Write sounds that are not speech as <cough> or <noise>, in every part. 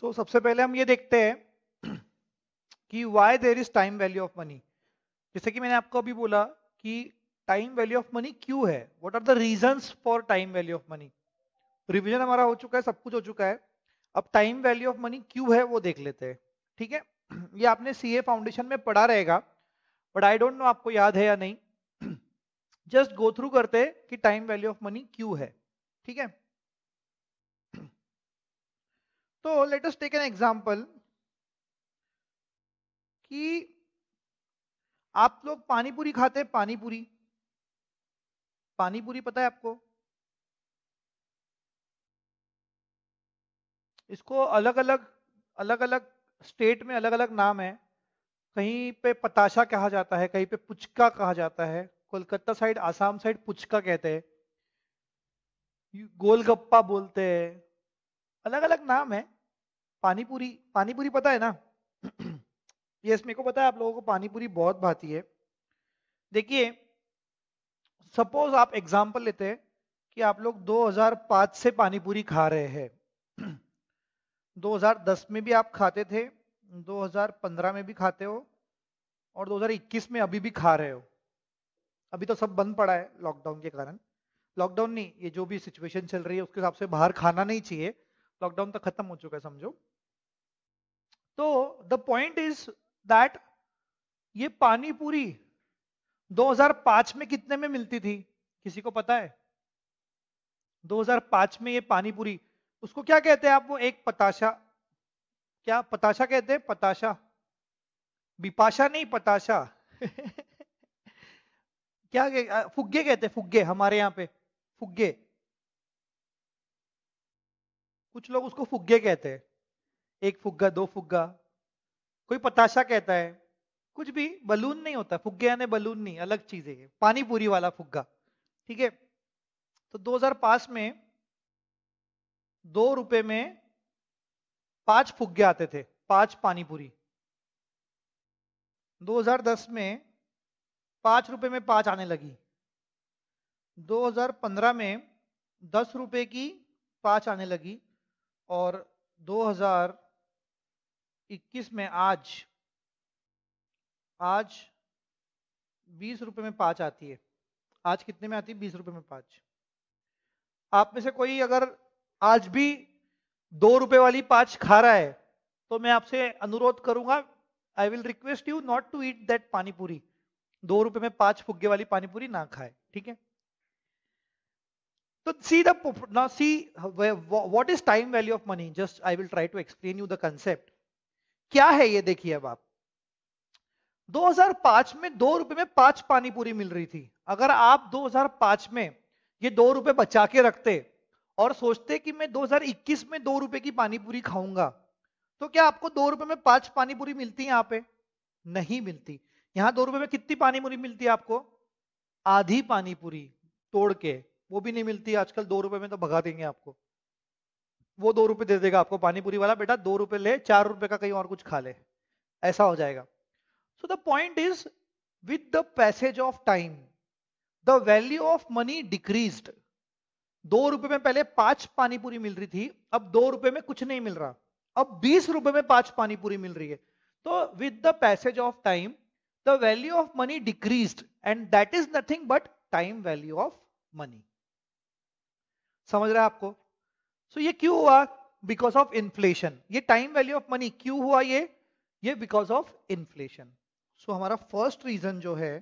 सो so, सबसे पहले हम ये देखते हैं कि why there is time value of money जैसे कि मैंने आपको अभी बोला कि टाइम वैल्यू ऑफ मनी क्यों है what are the reason for time value of money revision हमारा हो चुका है सब कुछ हो चुका है अब टाइम वैल्यू ऑफ मनी क्यों है वो देख लेते हैं ठीक है <clears throat> ये आपने सी ए फाउंडेशन में पढ़ा रहेगा बट आई डोंट नो आपको याद है या नहीं जस्ट गो थ्रू करते कि टाइम वैल्यू ऑफ मनी क्यों है ठीक है तो let us take an example कि आप लोग पानी पूरी खाते हैं पानी पूरी पानी पूरी पता है आपको इसको अलग अलग अलग अलग स्टेट में अलग अलग नाम है कहीं पे पताशा कहा जाता है कहीं पे पुचका कहा जाता है कोलकाता साइड आसाम साइड पुचका कहते हैं गोलगप्पा बोलते हैं अलग अलग नाम है पानीपुरी पानीपुरी पता है ना <clears throat> ये इसमें को पता है आप लोगों को पानीपुरी बहुत भाती है देखिए सपोज आप एग्जाम्पल लेते हैं कि आप लोग 2005 से पानीपुरी खा रहे हैं 2010 <clears throat> में भी आप खाते थे 2015 में भी खाते हो और 2021 में अभी भी खा रहे हो अभी तो सब बंद पड़ा है लॉकडाउन के कारण लॉकडाउन नहीं ये जो भी सिचुएशन चल रही है उसके हिसाब से बाहर खाना नहीं चाहिए लॉकडाउन तो खत्म हो चुका है समझो तो द पॉइंट इज दैट ये पानी पूरी 2005 में कितने में मिलती थी किसी को पता है 2005 में ये पानी पूरी उसको क्या कहते हैं आप वो एक पताशा क्या पताशा कहते हैं पताशा बिपाशा नहीं पताशा <laughs> क्या फुग्गे कहते हैं फुग्गे हमारे यहाँ पे फुग्गे कुछ लोग उसको फुग्गे कहते हैं एक फुग्गा दो फुग्गा कोई पताशा कहता है कुछ भी बलून नहीं होता फुग्गे यानी बलून नहीं अलग चीज है पानी पूरी वाला फुग्गा ठीक है तो 2005 में दो रुपए में पांच फुग्गे आते थे पांच पानी पूरी 2010 में पांच रुपए में पांच आने लगी 2015 में दस रुपए की पांच आने लगी और 2021 में आज आज बीस रुपए में पाँच आती है आज कितने में आती है बीस रुपए में पाँच आप में से कोई अगर आज भी दो रुपए वाली पाँच खा रहा है तो मैं आपसे अनुरोध करूंगा I will request you not to eat that panipuri दो रुपए में पाँच फुग्गे वाली पानीपुरी ना खाए ठीक है So see the now see what is time value of money. Just I will try to explain you the concept. क्या है ये देखिए अब आप 2005 में दो रुपए में पांच पानी पूरी मिल रही थी अगर आप 2005 में ये दो रुपए बचा के रखते और सोचते कि मैं 2021 में दो रुपए की पानी पूरी खाऊंगा तो क्या आपको दो रुपए में पांच पानी पूरी मिलती है यहाँ पे नहीं मिलती यहां दो रुपए में कितनी पानी पूरी मिलती है आपको आधी पानी पूरी तोड़ के वो भी नहीं मिलती आजकल दो रुपए में तो भगा देंगे आपको वो दो रुपए दे देगा आपको पानीपुरी वाला बेटा दो रुपए ले चार रुपए का कहीं और कुछ खा ले ऐसा हो जाएगा so the point is with the passage of time the value of money decreases दो रुपए में पहले पांच पानीपुरी मिल रही थी अब दो रुपए में कुछ नहीं मिल रहा अब बीस रुपए में पांच पानीपुरी मिल रही है तो with the passage of time the value of money decreases and that is nothing but time value of money समझ रहा है आपको सो so, ये क्यों हुआ बिकॉज ऑफ इन्फ्लेशन ये टाइम वैल्यू ऑफ मनी क्यों हुआ ये ये बिकॉज ऑफ इन्फ्लेशन सो हमारा फर्स्ट रीजन जो है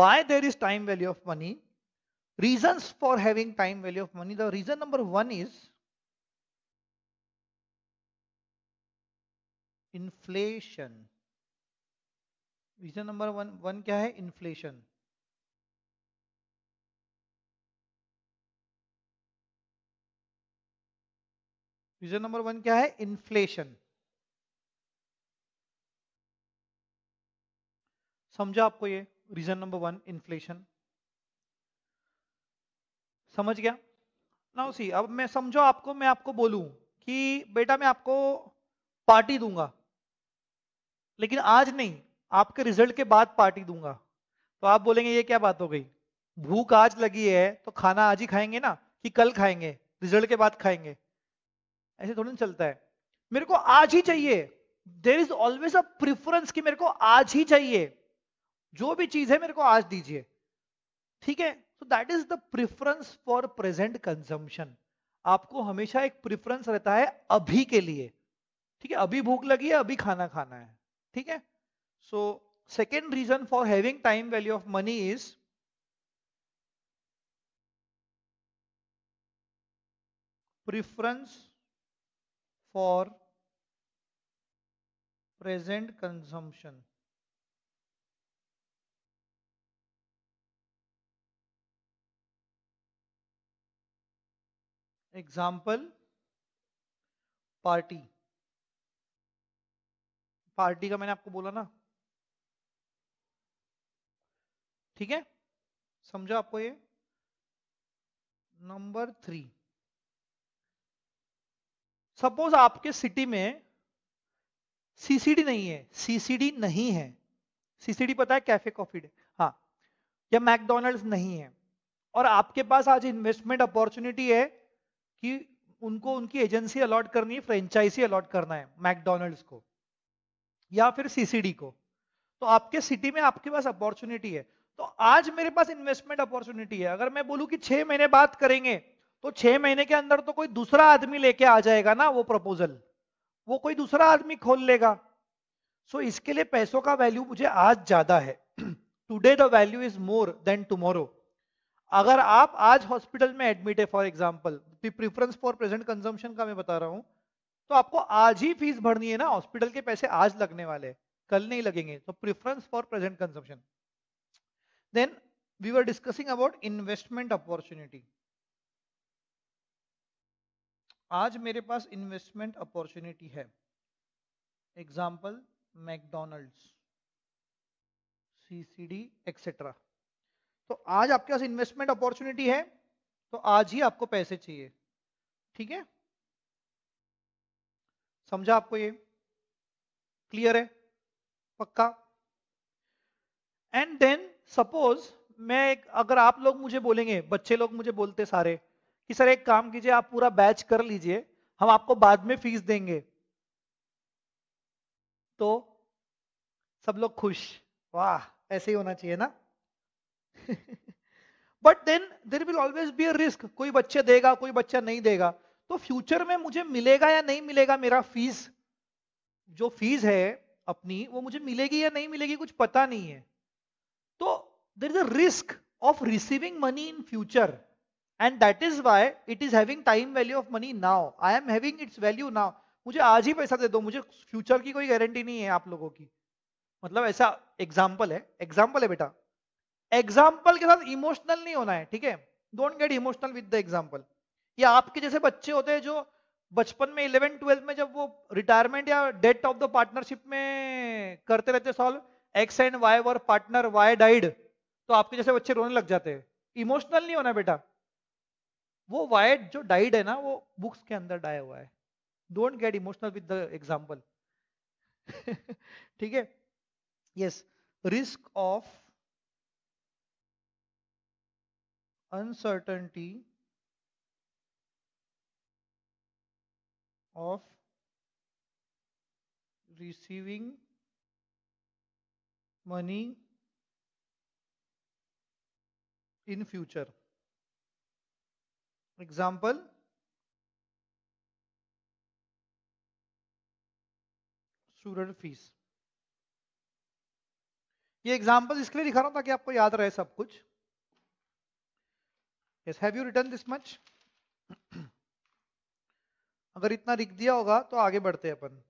why there is time value of money reason for having time value of money the reason number one is inflation reason number one one क्या है inflation reason number one क्या है inflation समझा आपको ये reason number one inflation समझ गया now see अब मैं समझो आपको मैं आपको बोलू कि बेटा मैं आपको पार्टी दूंगा लेकिन आज नहीं आपके रिजल्ट के बाद पार्टी दूंगा तो आप बोलेंगे ये क्या बात हो गई भूख आज लगी है तो खाना आज ही खाएंगे ना कि कल खाएंगे रिजल्ट के बाद खाएंगे ऐसे थोड़ी ना चलता है मेरे को आज ही चाहिए there is always a preference कि मेरे को आज ही चाहिए जो भी चीज है मेरे को आज दीजिए ठीक है so that is the preference for present consumption आपको हमेशा एक प्रिफरेंस रहता है अभी के लिए ठीक है अभी भूख लगी है अभी खाना खाना है ठीक है so second reason for having time value of money is preference for present consumption example party party का मैंने आपको बोला ना ठीक है समझो आपको ये नंबर थ्री सपोज आपके सिटी में सीसीडी नहीं है सीसीडी नहीं है सीसीडी पता है कैफे कॉफी डे हाँ या मैकडोनल्ड नहीं है और आपके पास आज इन्वेस्टमेंट अपॉर्चुनिटी है कि उनको उनकी एजेंसी अलॉट करनी है फ्रेंचाइजी अलॉट करना है मैकडोनल्ड्स को या फिर सीसीडी को तो आपके सिटी में आपके पास अपॉर्चुनिटी है तो आज मेरे पास इन्वेस्टमेंट अपॉर्चुनिटी है अगर मैं बोलूं कि छह महीने बात करेंगे तो छह महीने के अंदर तो कोई दूसरा आदमी लेके आ जाएगा ना वो प्रपोजल वो कोई दूसरा आदमी खोल लेगा सो so, इसके लिए पैसों का वैल्यू मुझे आज ज्यादा है today the value is more than tomorrow अगर आप आज हॉस्पिटल में एडमिट है for example preference for present consumption का मैं बता रहा हूं तो आपको आज ही फीस भरनी है ना हॉस्पिटल के पैसे आज लगने वाले कल नहीं लगेंगे तो preference for present consumption then we are discussing about investment opportunity आज मेरे पास इन्वेस्टमेंट अपॉर्चुनिटी है एग्जाम्पल मैकडोनल्ड्स सीसीडी एक्सेट्रा तो आज आपके पास इन्वेस्टमेंट अपॉर्चुनिटी है तो आज ही आपको पैसे चाहिए ठीक है समझा आपको ये क्लियर है पक्का एंड देन सपोज मैं एक अगर आप लोग मुझे बोलेंगे बच्चे लोग मुझे बोलते सारे कि सर एक काम कीजिए आप पूरा बैच कर लीजिए हम आपको बाद में फीस देंगे तो सब लोग खुश वाह ऐसे ही होना चाहिए ना but then there will always be a risk कोई बच्चे देगा कोई बच्चा नहीं देगा तो फ्यूचर में मुझे मिलेगा या नहीं मिलेगा मेरा फीस जो फीस है अपनी वो मुझे मिलेगी या नहीं मिलेगी कुछ पता नहीं है तो there is a risk of receiving money in future and that is why it is having time value of money now I am having its value now मुझे आज ही पैसा दे दो मुझे फ्यूचर की कोई गारंटी नहीं है आप लोगों की मतलब ऐसा एग्जाम्पल है एग्जाम्पल है बेटा एग्जाम्पल के साथ इमोशनल नहीं होना है ठीक है don't get emotional with the example ये आपके जैसे बच्चे होते हैं जो बचपन में इलेवन ट्वेल्थ में जब वो रिटायरमेंट या डेट ऑफ द पार्टनरशिप में करते रहते solve x and y were partner y died तो आपके जैसे बच्चे रोने लग जाते हैं इमोशनल नहीं होना बेटा वो वायट जो डाइड है ना वो बुक्स के अंदर डाया हुआ है don't get emotional with the example ठीक है yes risk of uncertainty of receiving money in future example student fees ये एग्जाम्पल इसके लिए दिखा रहा हूं ताकि आपको याद रहे सब कुछ yes have you return this much अगर इतना लिख दिया होगा तो आगे बढ़ते हैं अपन